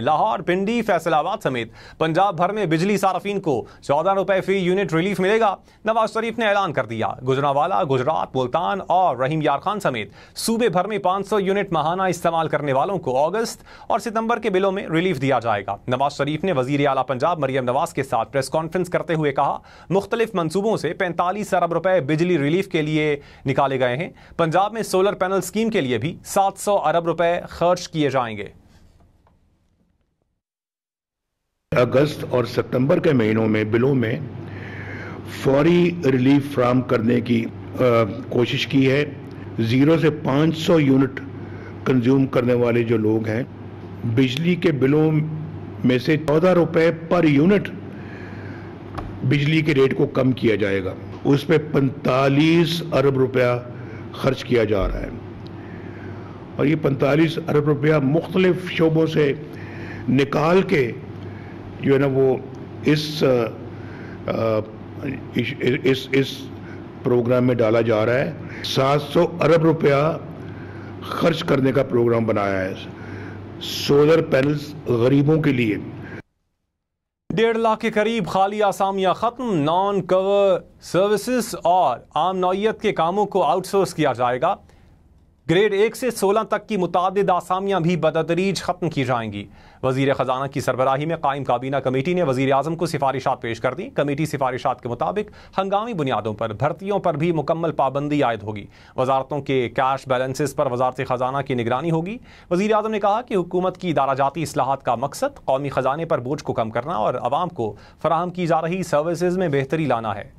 लाहौर पिंडी फैसलाबाद समेत पंजाब भर में बिजली सार्फिन को चौदह रुपए फी यूनिट रिलीफ मिलेगा नवाज शरीफ ने ऐलान कर दिया गुजरावाला गुजरात मुल्तान और रहीम यार खान समेत सूबे भर में 500 यूनिट महाना इस्तेमाल करने वालों को अगस्त और सितंबर के बिलों में रिलीफ दिया जाएगा नवाज शरीफ ने वजीर अला पंजाब मरियम नवाज के साथ प्रेस कॉन्फ्रेंस करते हुए कहा मुख्तलिफ मनसूबों से पैंतालीस अरब रुपए बिजली रिलीफ के लिए निकाले गए हैं पंजाब में सोलर पैनल स्कीम के लिए भी सात सौ अरब रुपए खर्च किए जाएंगे अगस्त और सितंबर के महीनों में बिलों में फौरी रिलीफ फ्राहम करने की आ, कोशिश की है ज़ीरो से 500 यूनिट कंज्यूम करने वाले जो लोग हैं बिजली के बिलों में से चौदह रुपये पर यूनिट बिजली के रेट को कम किया जाएगा उस पर पैंतालीस अरब रुपया खर्च किया जा रहा है और ये पैंतालीस अरब रुपया मुख्तलिफ शोबों से निकाल के जो है ना वो इस इस इस, इस प्रोग्राम में डाला जा रहा है 700 अरब रुपया खर्च करने का प्रोग्राम बनाया है सोलर पैनल्स गरीबों के लिए डेढ़ लाख के करीब खाली आसामियाँ ख़त्म नॉन कवर सर्विसेज और आम नौत के कामों को आउटसोर्स किया जाएगा ग्रेड एक से सोलह तक की मुतद आसामियाँ भी बदतरीज ख़त्म की जाएंगी वजीर ख़जाना की सरबराही में कायम काबीना कमेटी ने वजी अजम को सिफारिशा पेश कर दी कमेटी सिफारिशा के मुताबिक हंगामी बुनियादों पर भर्तियों पर भी मुकम्मल पाबंदी आयद होगी वजारतों के कैश बैलेंसेस पर वजारत ख़जाना की निगरानी होगी वजी अजम ने कहा कि हुकूमत की इदारा जाती असलाहत का मकसद कौमी ख़जाने पर बोझ को कम करना और आवाम को फराहम की जा रही सर्विसज़ में बेहतरी लाना है